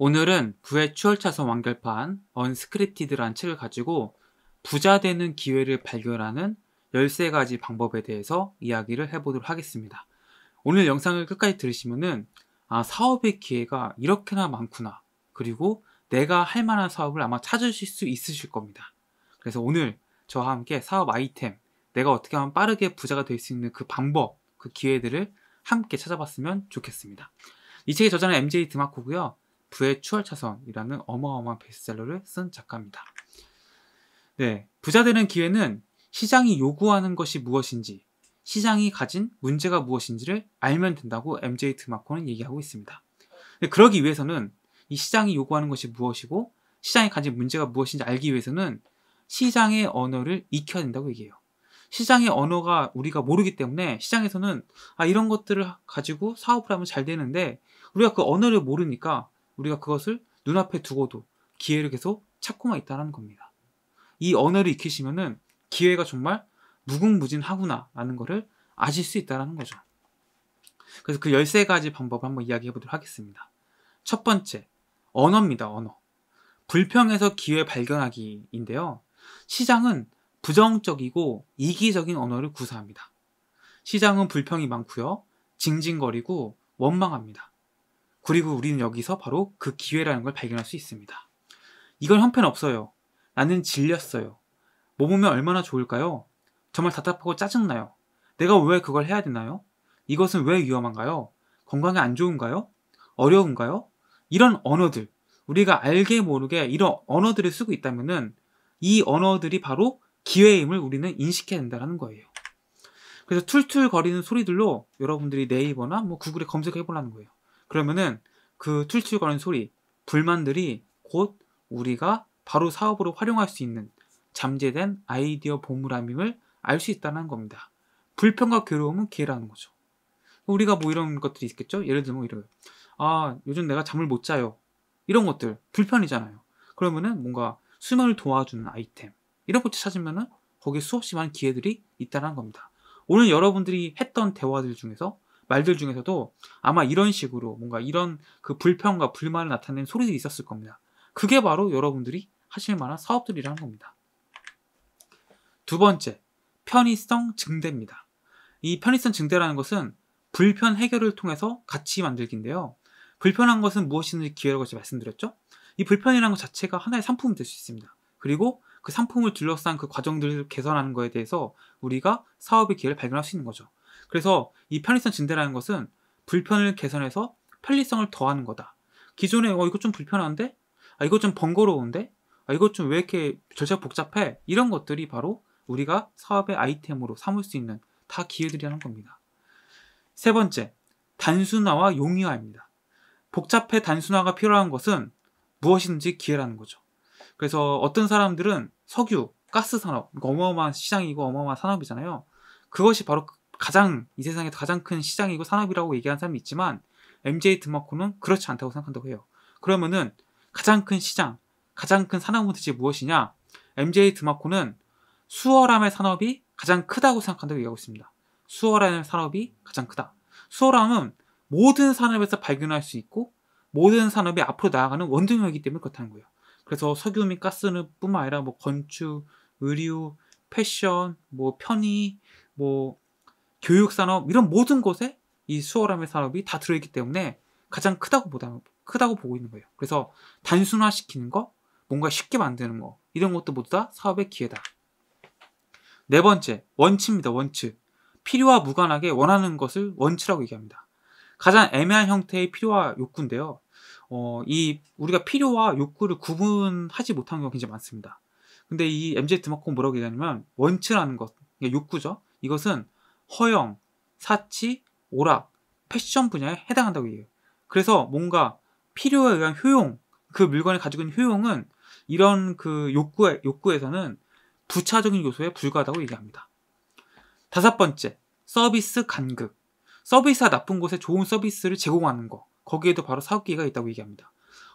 오늘은 부의 추월차선 완결판 언스크립티드란 책을 가지고 부자 되는 기회를 발견하는 13가지 방법에 대해서 이야기를 해보도록 하겠습니다. 오늘 영상을 끝까지 들으시면은 아, 사업의 기회가 이렇게나 많구나. 그리고 내가 할 만한 사업을 아마 찾으실 수 있으실 겁니다. 그래서 오늘 저와 함께 사업 아이템, 내가 어떻게 하면 빠르게 부자가 될 수 있는 그 방법, 그 기회들을 함께 찾아봤으면 좋겠습니다. 이 책의 저자는 MJ 드마코고요. 부의 추월 차선이라는 어마어마한 베스트셀러를 쓴 작가입니다. 네, 부자되는 기회는 시장이 요구하는 것이 무엇인지, 시장이 가진 문제가 무엇인지를 알면 된다고 MJ 드마코는 얘기하고 있습니다. 네, 그러기 위해서는 이 시장이 요구하는 것이 무엇이고 시장이 가진 문제가 무엇인지 알기 위해서는 시장의 언어를 익혀야 된다고 얘기해요. 시장의 언어가 우리가 모르기 때문에 시장에서는 아, 이런 것들을 가지고 사업을 하면 잘 되는데 우리가 그 언어를 모르니까 우리가 그것을 눈앞에 두고도 기회를 계속 찾고만 있다는 겁니다. 이 언어를 익히시면은 기회가 정말 무궁무진하구나라는 것을 아실 수 있다는 거죠. 그래서 그 13가지 방법을 한번 이야기해 보도록 하겠습니다. 첫 번째, 언어입니다, 언어. 불평에서 기회 발견하기인데요. 시장은 부정적이고 이기적인 언어를 구사합니다. 시장은 불평이 많고요. 징징거리고 원망합니다. 그리고 우리는 여기서 바로 그 기회라는 걸 발견할 수 있습니다. 이건 형편없어요. 나는 질렸어요. 몸으면 뭐 얼마나 좋을까요? 정말 답답하고 짜증나요. 내가 왜 그걸 해야 되나요? 이것은 왜 위험한가요? 건강에 안 좋은가요? 어려운가요? 이런 언어들, 우리가 알게 모르게 이런 언어들을 쓰고 있다면이 언어들이 바로 기회임을 우리는 인식해야 된다는 거예요. 그래서 툴툴거리는 소리들로 여러분들이 네이버나 뭐 구글에 검색해 보라는 거예요. 그러면은 그 툴툴거리는 소리, 불만들이 곧 우리가 바로 사업으로 활용할 수 있는 잠재된 아이디어 보물함임을 알 수 있다는 겁니다. 불평과 괴로움은 기회라는 거죠. 우리가 뭐 이런 것들이 있겠죠? 예를 들면 뭐 이런 아 요즘 내가 잠을 못 자요 이런 것들 불편이잖아요. 그러면은 뭔가 수면을 도와주는 아이템 이런 것들 찾으면은 거기에 수없이 많은 기회들이 있다는 겁니다. 오늘 여러분들이 했던 대화들 중에서 말들 중에서도 아마 이런 식으로 뭔가 이런 그 불평과 불만을 나타낸 소리들이 있었을 겁니다. 그게 바로 여러분들이 하실 만한 사업들이라는 겁니다. 두 번째, 편의성 증대입니다. 이 편의성 증대라는 것은 불편 해결을 통해서 같이 만들기인데요. 불편한 것은 무엇인지 기회라고 제가 말씀드렸죠? 이 불편이라는 것 자체가 하나의 상품이 될 수 있습니다. 그리고 그 상품을 둘러싼 그 과정들을 개선하는 것에 대해서 우리가 사업의 기회를 발견할 수 있는 거죠. 그래서 이 편의성 증대라는 것은 불편을 개선해서 편리성을 더하는 거다. 기존에 어 이거 좀 불편한데? 아 이거 좀 번거로운데? 아 이거 좀 왜 이렇게 절차 복잡해? 이런 것들이 바로 우리가 사업의 아이템으로 삼을 수 있는 다 기회들이라는 겁니다. 세 번째, 단순화와 용이화입니다. 복잡해 단순화가 필요한 것은 무엇인지 기회라는 거죠. 그래서 어떤 사람들은 석유, 가스 산업, 그러니까 어마어마한 시장이고 어마어마한 산업이잖아요. 그것이 바로 가장 이 세상에서 가장 큰 시장이고 산업이라고 얘기하는 사람이 있지만 MJ 드마코는 그렇지 않다고 생각한다고 해요. 그러면은 가장 큰 시장, 가장 큰 산업은 대체 무엇이냐? MJ 드마코는 수월함의 산업이 가장 크다고 생각한다고 얘기하고 있습니다. 수월함의 산업이 가장 크다. 수월함은 모든 산업에서 발견할 수 있고 모든 산업이 앞으로 나아가는 원동력이기 때문에 그렇다는 거예요. 그래서 석유 및 가스는 뿐만 아니라 뭐 건축, 의류, 패션, 뭐 편의, 뭐 교육산업 이런 모든 것에이 수월함의 산업이 다 들어있기 때문에 가장 크다고 보다 크다고 보고 있는 거예요. 그래서 단순화시키는 거, 뭔가 쉽게 만드는 거 이런 것도 모두 다 사업의 기회다. 네 번째 원치입니다. 원치 필요와 무관하게 원하는 것을 원치라고 얘기합니다. 가장 애매한 형태의 필요와 욕구인데요. 어, 이 우리가 필요와 욕구를 구분하지 못하는 경우가 굉장히 많습니다. 근데 이 MZ 드마콘 뭐라고 얘기하냐면 원치라는 것, 욕구죠. 이것은 허영, 사치, 오락, 패션 분야에 해당한다고 해요. 그래서 뭔가 필요에 의한 효용, 그 물건이 가지고 있는 효용은 이런 그 욕구에, 욕구에서는 부차적인 요소에 불과하다고 얘기합니다. 다섯 번째, 서비스 간극. 서비스가 나쁜 곳에 좋은 서비스를 제공하는 거. 거기에도 바로 사업 기회가 있다고 얘기합니다.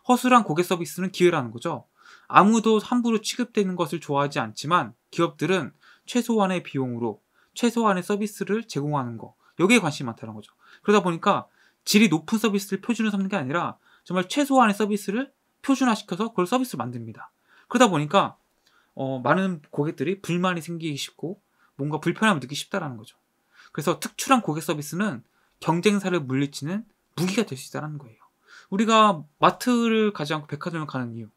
허술한 고객 서비스는 기회라는 거죠. 아무도 함부로 취급되는 것을 좋아하지 않지만 기업들은 최소한의 비용으로 최소한의 서비스를 제공하는 거 여기에 관심이 많다는 거죠. 그러다 보니까 질이 높은 서비스를 표준으로 삼는 게 아니라 정말 최소한의 서비스를 표준화시켜서 그걸 서비스를 만듭니다. 그러다 보니까 어, 많은 고객들이 불만이 생기기 쉽고 뭔가 불편함을 느끼기 쉽다라는 거죠. 그래서 특출한 고객 서비스는 경쟁사를 물리치는 무기가 될 수 있다는 거예요. 우리가 마트를 가지 않고 백화점을 가는 이유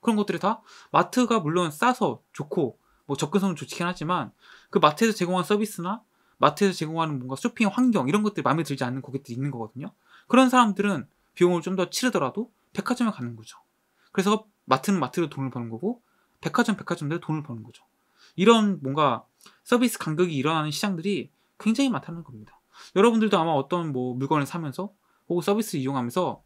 그런 것들이 다 마트가 물론 싸서 좋고 뭐 접근성은 좋긴 하지만 그 마트에서 제공한 서비스나 마트에서 제공하는 뭔가 쇼핑 환경 이런 것들이 마음에 들지 않는 고객들이 있는 거거든요. 그런 사람들은 비용을 좀 더 치르더라도 백화점에 가는 거죠. 그래서 마트는 마트로 돈을 버는 거고 백화점 백화점대로 돈을 버는 거죠. 이런 뭔가 서비스 간격이 일어나는 시장들이 굉장히 많다는 겁니다. 여러분들도 아마 어떤 뭐 물건을 사면서 혹은 서비스를 이용하면서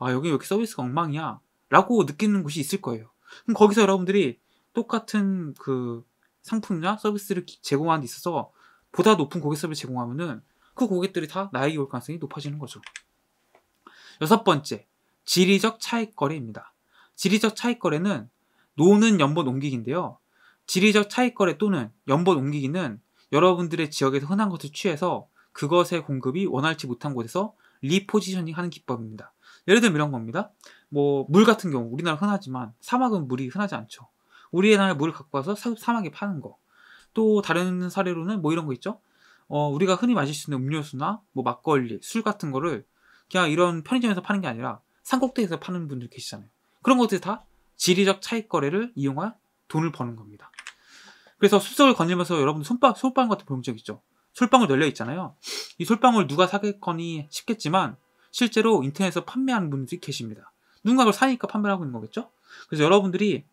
아 여기 왜 이렇게 서비스가 엉망이야 라고 느끼는 곳이 있을 거예요. 그럼 거기서 여러분들이 똑같은 그 상품이나 서비스를 제공하는 데 있어서 보다 높은 고객 서비스 제공하면은 그 고객들이 다 나에게 올 가능성이 높아지는 거죠. 여섯 번째, 지리적 차익 거래입니다. 지리적 차익 거래는 노는 연번 옮기기인데요. 지리적 차익 거래 또는 연번 옮기기는 여러분들의 지역에서 흔한 것을 취해서 그것의 공급이 원활치 못한 곳에서 리포지셔닝 하는 기법입니다. 예를 들면 이런 겁니다. 뭐, 물 같은 경우, 우리나라 흔하지만 사막은 물이 흔하지 않죠. 우리 해상에 물을 갖고 와서 사막에 파는 거. 또 다른 사례로는 뭐 이런 거 있죠. 어, 우리가 흔히 마실 수 있는 음료수나 뭐 막걸리, 술 같은 거를 그냥 이런 편의점에서 파는 게 아니라 산꼭대기에서 파는 분들 계시잖아요. 그런 것들이 다 지리적 차익 거래를 이용한 돈을 버는 겁니다. 그래서 숲속을 거닐면서 여러분 손빵, 솔빵 같은 본적 있죠? 솔빵을널려 있잖아요. 이 솔방울 누가 사겠거니 싶겠지만 실제로 인터넷에서 판매하는 분들이 계십니다. 누군가 그걸 사니까 판매하고 있는 거겠죠? 그래서 여러분들이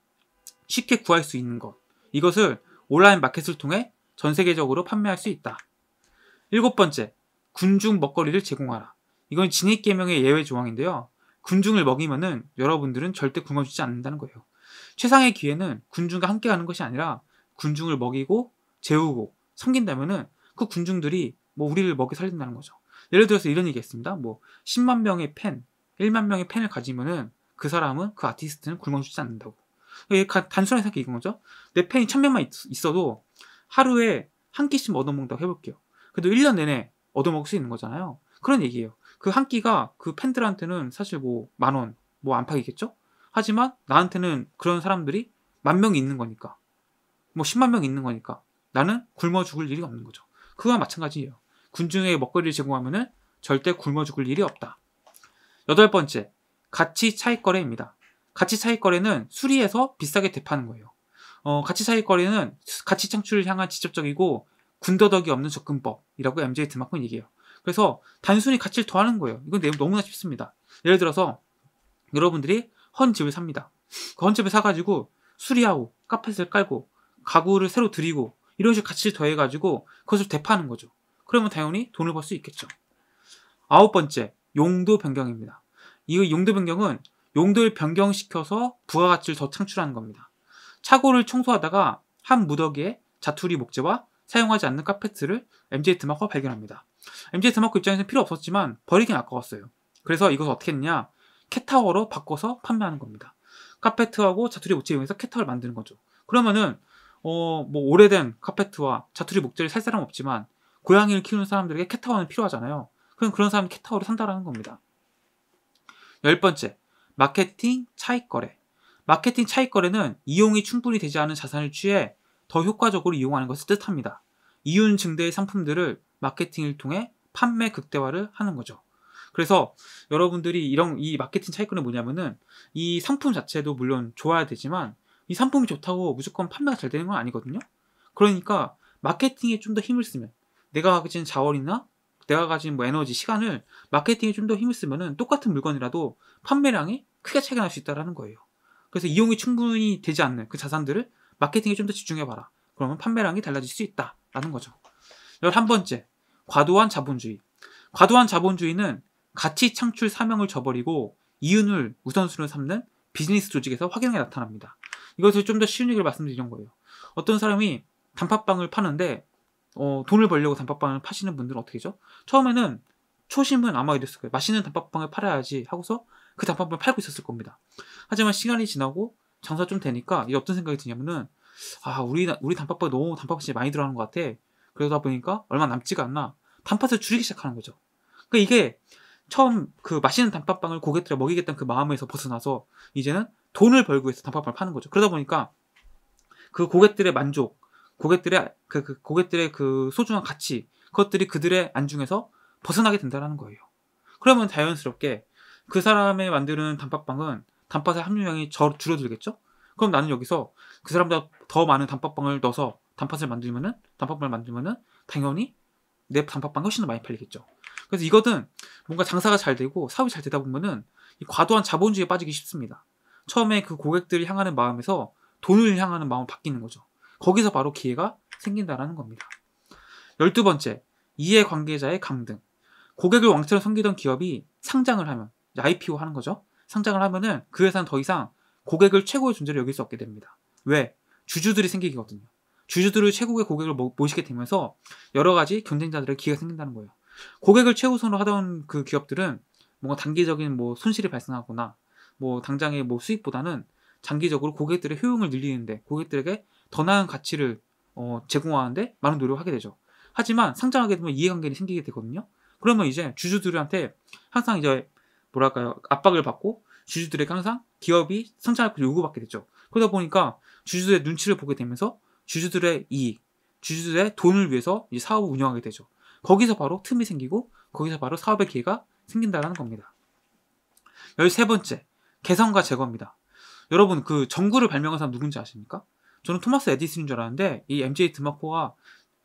쉽게 구할 수 있는 것. 이것을 온라인 마켓을 통해 전 세계적으로 판매할 수 있다. 일곱 번째, 군중 먹거리를 제공하라. 이건 진입계명의 예외 조항인데요. 군중을 먹이면은 여러분들은 절대 굶어주지 않는다는 거예요. 최상의 기회는 군중과 함께 가는 것이 아니라 군중을 먹이고 재우고 섬긴다면은 그 군중들이 뭐 우리를 먹여 살린다는 거죠. 예를 들어서 이런 얘기했습니다. 뭐 10만 명의 팬, 1만 명의 팬을 가지면은 그 사람은 그 아티스트는 굶어주지 않는다고. 단순하게 생각해 이건 거죠. 내 팬이 천명만 있어도 하루에 한 끼씩 얻어먹는다고 해볼게요. 그래도 1년 내내 얻어먹을 수 있는 거잖아요. 그런 얘기예요. 그 한 끼가 그 팬들한테는 사실 뭐 만 원, 뭐 안팎이겠죠? 하지만 나한테는 그런 사람들이 만 명이 있는 거니까. 뭐 10만 명이 있는 거니까. 나는 굶어 죽을 일이 없는 거죠. 그와 마찬가지예요. 군중에 먹거리를 제공하면은 절대 굶어 죽을 일이 없다. 여덟 번째, 가치 차익 거래입니다. 가치 차익 거래는 수리해서 비싸게 대파는 거예요. 어, 가치 차익 거래는 가치 창출을 향한 직접적이고 군더더기 없는 접근법이라고 MJ 드마크는 얘기해요. 그래서 단순히 가치를 더하는 거예요. 이건 너무나 쉽습니다. 예를 들어서 여러분들이 헌 집을 삽니다. 그 헌 집을 사가지고 수리하고 카펫을 깔고 가구를 새로 들이고 이런 식으로 가치를 더해가지고 그것을 대파하는 거죠. 그러면 당연히 돈을 벌 수 있겠죠. 아홉 번째, 용도 변경입니다. 이 용도 변경은 용도를 변경시켜서 부가가치를 더 창출하는 겁니다. 차고를 청소하다가 한 무더기에 자투리 목재와 사용하지 않는 카페트를 MJ 드마커가 발견합니다. MJ 드마커 입장에서는 필요 없었지만 버리긴 아까웠어요. 그래서 이것을 어떻게 했냐? 캣타워로 바꿔서 판매하는 겁니다. 카페트하고 자투리 목재 이용해서 캣타워를 만드는 거죠. 그러면은 어, 뭐 오래된 카페트와 자투리 목재를 살 사람 없지만 고양이를 키우는 사람들에게 캣타워는 필요하잖아요. 그럼 그런 사람 캣타워를 산다라는 겁니다. 열 번째, 마케팅 차익거래. 마케팅 차익거래는 이용이 충분히 되지 않은 자산을 취해 더 효과적으로 이용하는 것을 뜻합니다. 이윤 증대의 상품들을 마케팅을 통해 판매 극대화를 하는 거죠. 그래서 여러분들이 이런 이 마케팅 차익거래 뭐냐면은 이 상품 자체도 물론 좋아야 되지만 이 상품이 좋다고 무조건 판매가 잘 되는 건 아니거든요. 그러니까 마케팅에 좀 더 힘을 쓰면 내가 가진 자원이나 내가 가진 뭐 에너지, 시간을 마케팅에 좀 더 힘을 쓰면은 똑같은 물건이라도 판매량이 크게 차이가 날 수 있다는 거예요. 그래서 이용이 충분히 되지 않는 그 자산들을 마케팅에 좀 더 집중해봐라. 그러면 판매량이 달라질 수 있다라는 거죠. 열한 번째, 과도한 자본주의. 과도한 자본주의는 가치 창출 사명을 저버리고 이윤을 우선순위로 삼는 비즈니스 조직에서 확연하게 나타납니다. 이것을 좀 더 쉬운 얘기를 말씀드리는 거예요. 어떤 사람이 단팥빵을 파는데 어, 돈을 벌려고 단팥빵을 파시는 분들은 어떻게죠? 처음에는 초심은 아마 이랬을 거예요. 맛있는 단팥빵을 팔아야지 하고서 그 단팥빵 팔고 있었을 겁니다. 하지만 시간이 지나고 장사 좀 되니까 이게 어떤 생각이 드냐면은 아 우리 우리 단팥빵 너무 단팥이 빵 많이 들어가는 것 같아. 그러다 보니까 얼마 남지가 않나 단팥을 줄이기 시작하는 거죠. 그러니까 이게 처음 그 맛있는 단팥빵을 고객들에 먹이겠다는 그 마음에서 벗어나서 이제는 돈을 벌고 해서 단팥빵을 파는 거죠. 그러다 보니까 그 고객들의 만족, 고객들의 그, 그 고객들의 그 소중한 가치, 그것들이 그들의 안중에서 벗어나게 된다라는 거예요. 그러면 자연스럽게 그 사람의 만드는 단팥빵은 단팥의 함유량이 줄어들겠죠? 그럼 나는 여기서 그 사람보다 더 많은 단팥빵을 넣어서 단팥을 만들면은 단팥빵을 만들면은 당연히 내 단팥빵이 훨씬 더 많이 팔리겠죠. 그래서 이거는 뭔가 장사가 잘 되고 사업이 잘 되다 보면은 과도한 자본주의에 빠지기 쉽습니다. 처음에 그 고객들을 향하는 마음에서 돈을 향하는 마음 바뀌는 거죠. 거기서 바로 기회가 생긴다라는 겁니다. 열두 번째, 이해관계자의 강등. 고객을 왕처럼 섬기던 기업이 상장을 하면 IPO 하는 거죠. 상장을 하면은 그 회사는 더 이상 고객을 최고의 존재로 여길 수 없게 됩니다. 왜? 주주들이 생기거든요. 주주들을 최고의 고객을 모시게 되면서 여러 가지 경쟁자들의 기회가 생긴다는 거예요. 고객을 최우선으로 하던 그 기업들은 뭔가 단기적인 뭐 손실이 발생하거나 뭐 당장의 뭐 수익보다는 장기적으로 고객들의 효용을 늘리는데 고객들에게 더 나은 가치를 어, 제공하는데 많은 노력을 하게 되죠. 하지만 상장하게 되면 이해관계는 생기게 되거든요. 그러면 이제 주주들한테 항상 이제 뭐랄까요 압박을 받고 주주들에게 항상 기업이 성장할 요구받게 되죠. 그러다 보니까 주주들의 눈치를 보게 되면서 주주들의 이익, 주주들의 돈을 위해서 이 사업을 운영하게 되죠. 거기서 바로 틈이 생기고 거기서 바로 사업의 기회가 생긴다라는 겁니다. 1 3 번째 개선과 제거입니다. 여러분 그 전구를 발명한 사람 누군지 아십니까? 저는 토마스 에디슨인 줄 알았는데 이 MJ 드마코가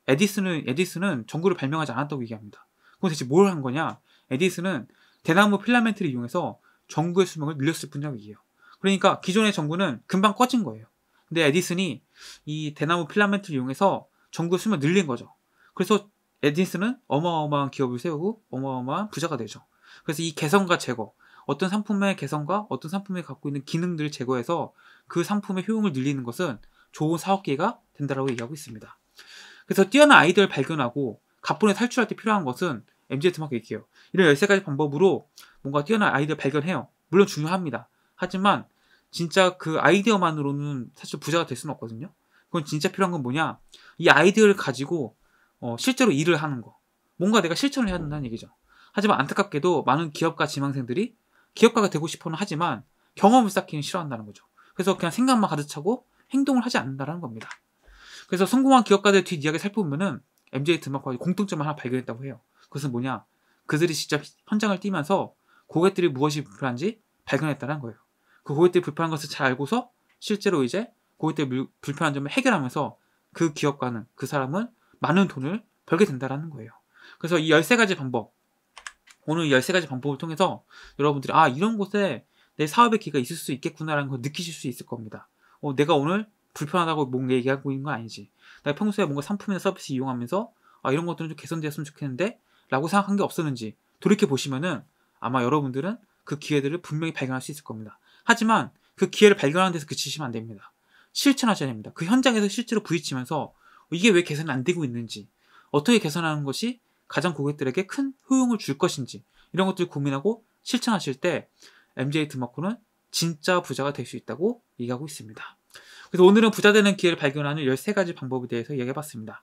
에디슨은 에디슨은 전구를 발명하지 않았다고 얘기합니다. 그럼 대체 뭘 한 거냐? 에디슨은 대나무 필라멘트를 이용해서 전구의 수명을 늘렸을 뿐이에요. 그러니까 기존의 전구는 금방 꺼진 거예요. 근데 에디슨이 이 대나무 필라멘트를 이용해서 전구의 수명을 늘린 거죠. 그래서 에디슨은 어마어마한 기업을 세우고 어마어마한 부자가 되죠. 그래서 이개성과 제거, 어떤 상품의 개성과 어떤 상품이 갖고 있는 기능들을 제거해서 그 상품의 효용을 늘리는 것은 좋은 사업 기회가 된다라고 얘기하고 있습니다. 그래서 뛰어난 아이디어를 발견하고 갑분에 탈출할 때 필요한 것은 MZ마크 얘기해요. 이런 13가지 방법으로 뭔가 뛰어난 아이디어 발견해요. 물론 중요합니다. 하지만 진짜 그 아이디어만으로는 사실 부자가 될 수는 없거든요. 그건 진짜 필요한 건 뭐냐? 이 아이디어를 가지고 어, 실제로 일을 하는 거. 뭔가 내가 실천을 해야 된다는 얘기죠. 하지만 안타깝게도 많은 기업가 지망생들이 기업가가 되고 싶어는 하지만 경험을 쌓기는 싫어한다는 거죠. 그래서 그냥 생각만 가득 차고 행동을 하지 않는다는 겁니다. 그래서 성공한 기업가들 뒷이야기 살펴보면은 MJ 드마커가 공통점을 하나 발견했다고 해요. 그것은 뭐냐? 그들이 직접 현장을 뛰면서 고객들이 무엇이 불편한지 발견했다는 거예요. 그 고객들이 불편한 것을 잘 알고서 실제로 이제 고객들의 불편한 점을 해결하면서 그 기업과는 그 사람은 많은 돈을 벌게 된다라는 거예요. 그래서 이 13가지 방법, 오늘 13가지 방법을 통해서 여러분들이 아, 이런 곳에 내 사업의 기회가 있을 수 있겠구나라는 걸 느끼실 수 있을 겁니다. 어, 내가 오늘 불편하다고 뭔가 얘기하고 있는 건 아니지. 내가 평소에 뭔가 상품이나 서비스 이용하면서 아, 이런 것들은 좀 개선되었으면 좋겠는데 라고 생각한 게 없었는지 돌이켜 보시면은 아마 여러분들은 그 기회들을 분명히 발견할 수 있을 겁니다. 하지만 그 기회를 발견하는 데서 그치시면 안 됩니다. 실천하셔야 됩니다. 그 현장에서 실제로 부딪히면서 이게 왜 개선 이안 되고 있는지, 어떻게 개선하는 것이 가장 고객들에게 큰 효용을 줄 것인지 이런 것들을 고민하고 실천하실 때 MJ 드마코는 진짜 부자가 될 수 있다고 얘기하고 있습니다. 그래서 오늘은 부자 되는 기회를 발견하는 13가지 방법에 대해서 얘기해 봤습니다.